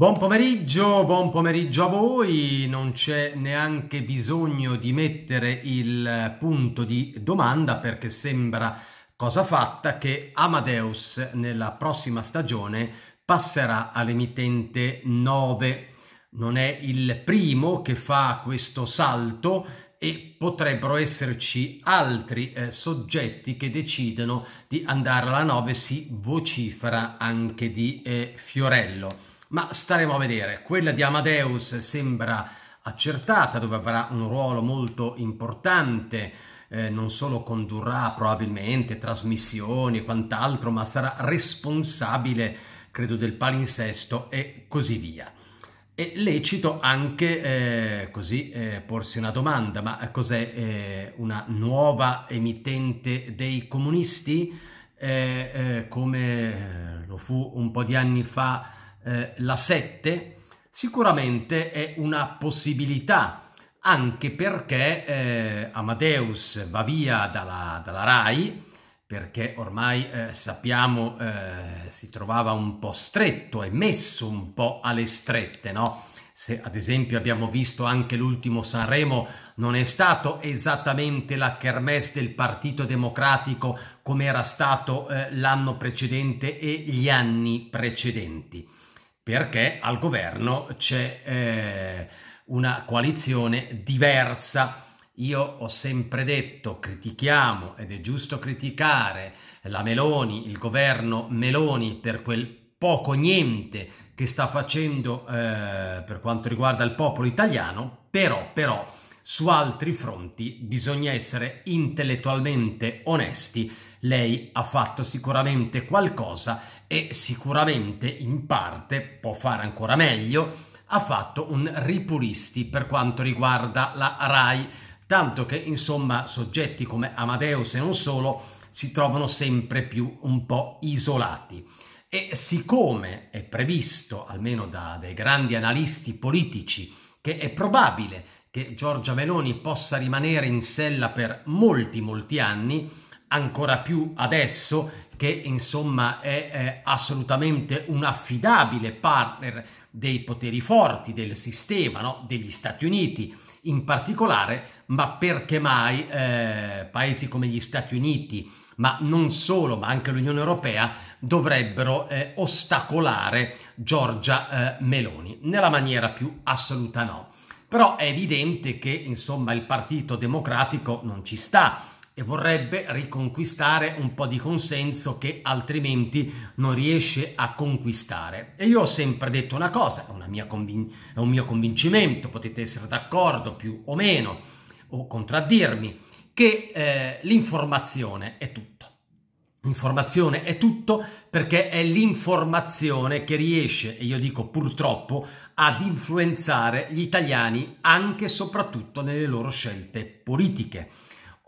Buon pomeriggio, buon pomeriggio a voi, non c'è neanche bisogno di mettere il punto di domanda perché sembra cosa fatta che Amadeus nella prossima stagione passerà all'emittente 9. Non è il primo che fa questo salto e potrebbero esserci altri eh, soggetti che decidono di andare alla 9, si vocifera anche di eh, Fiorello ma staremo a vedere. Quella di Amadeus sembra accertata, dove avrà un ruolo molto importante, eh, non solo condurrà probabilmente trasmissioni e quant'altro, ma sarà responsabile, credo, del palinsesto e così via. È lecito anche eh, così eh, porsi una domanda, ma cos'è eh, una nuova emittente dei comunisti? Eh, eh, come lo fu un po' di anni fa eh, la 7 sicuramente è una possibilità anche perché eh, Amadeus va via dalla, dalla RAI perché ormai eh, sappiamo eh, si trovava un po' stretto e messo un po' alle strette, no? Se ad esempio abbiamo visto anche l'ultimo Sanremo non è stato esattamente la kermesse del Partito Democratico come era stato eh, l'anno precedente e gli anni precedenti perché al governo c'è eh, una coalizione diversa. Io ho sempre detto, critichiamo ed è giusto criticare la Meloni, il governo Meloni per quel poco niente che sta facendo eh, per quanto riguarda il popolo italiano, però, però su altri fronti bisogna essere intellettualmente onesti. Lei ha fatto sicuramente qualcosa e sicuramente in parte può fare ancora meglio, ha fatto un ripulisti per quanto riguarda la RAI, tanto che insomma soggetti come Amadeus e non solo si trovano sempre più un po' isolati. E siccome è previsto, almeno da dei grandi analisti politici, che è probabile che Giorgia Meloni possa rimanere in sella per molti, molti anni, ancora più adesso che insomma è, è assolutamente un affidabile partner dei poteri forti del sistema, no? degli Stati Uniti in particolare, ma perché mai eh, paesi come gli Stati Uniti, ma non solo, ma anche l'Unione Europea, dovrebbero eh, ostacolare Giorgia eh, Meloni? Nella maniera più assoluta no. Però è evidente che insomma il Partito Democratico non ci sta e vorrebbe riconquistare un po' di consenso che altrimenti non riesce a conquistare. E io ho sempre detto una cosa, è, una è un mio convincimento, potete essere d'accordo più o meno o contraddirmi, che eh, l'informazione è tutto. L'informazione è tutto perché è l'informazione che riesce, e io dico purtroppo, ad influenzare gli italiani anche e soprattutto nelle loro scelte politiche.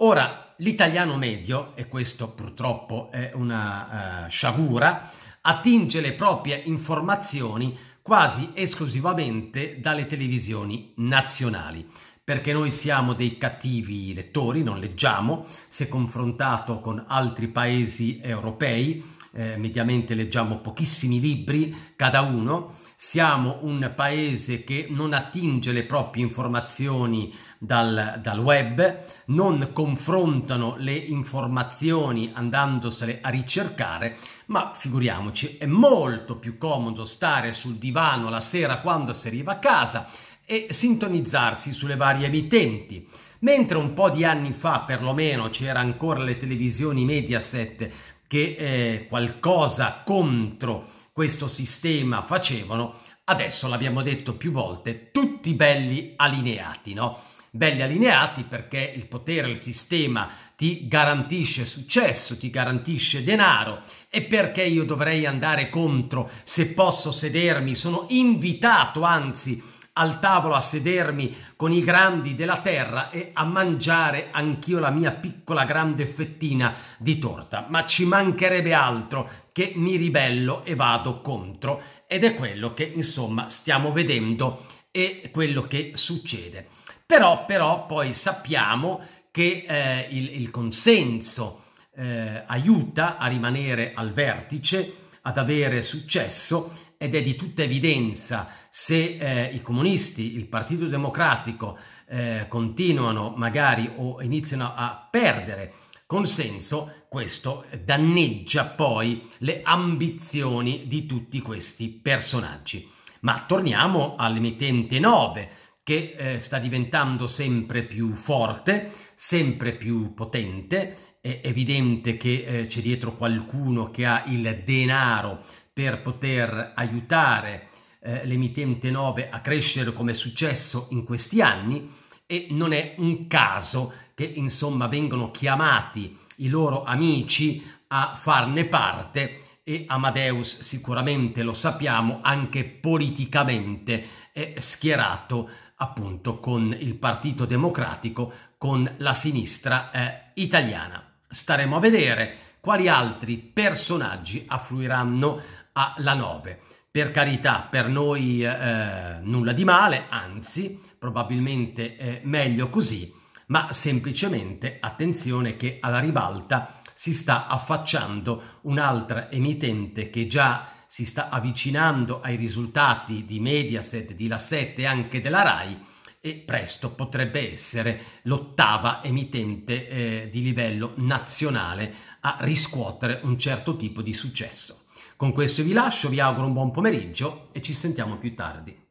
Ora, l'italiano medio, e questo purtroppo è una uh, sciagura, attinge le proprie informazioni quasi esclusivamente dalle televisioni nazionali, perché noi siamo dei cattivi lettori, non leggiamo, se confrontato con altri paesi europei, eh, mediamente leggiamo pochissimi libri cada uno, siamo un paese che non attinge le proprie informazioni dal, dal, web, non confrontano le informazioni andandosele a ricercare, ma figuriamoci, è molto più comodo stare sul divano la sera quando si arriva a casa e sintonizzarsi sulle varie emittenti. Mentre un po' di anni fa, perlomeno, c'era ancora le televisioni Mediaset che eh, qualcosa contro questo sistema facevano, adesso l'abbiamo detto più volte, tutti belli allineati, no? Belli allineati perché il potere, il sistema ti garantisce successo, ti garantisce denaro e perché io dovrei andare contro se posso sedermi, sono invitato anzi al tavolo a sedermi con i grandi della terra e a mangiare anch'io la mia piccola grande fettina di torta. Ma ci mancherebbe altro che mi ribello e vado contro ed è quello che insomma stiamo vedendo e quello che succede. Però, però poi sappiamo che eh, il, il, consenso eh, aiuta a rimanere al vertice, ad avere successo ed è di tutta evidenza se eh, i comunisti, il Partito Democratico eh, continuano magari o iniziano a perdere consenso, questo danneggia poi le ambizioni di tutti questi personaggi. Ma torniamo all'emittente 9 che eh, sta diventando sempre più forte, sempre più potente, è evidente che eh, c'è dietro qualcuno che ha il denaro per poter aiutare eh, l'emittente 9 a crescere come è successo in questi anni e non è un caso che insomma vengono chiamati i loro amici a farne parte e Amadeus sicuramente lo sappiamo anche politicamente è schierato appunto con il Partito Democratico, con la sinistra eh, italiana. Staremo a vedere quali altri personaggi affluiranno alla 9. Per carità, per noi eh, nulla di male, anzi, probabilmente eh, meglio così, ma semplicemente attenzione che alla ribalta si sta affacciando un'altra emittente che già si sta avvicinando ai risultati di Mediaset, di La 7 e anche della RAI e presto potrebbe essere l'ottava emittente eh, di livello nazionale a riscuotere un certo tipo di successo. Con questo vi lascio, vi auguro un buon pomeriggio e ci sentiamo più tardi.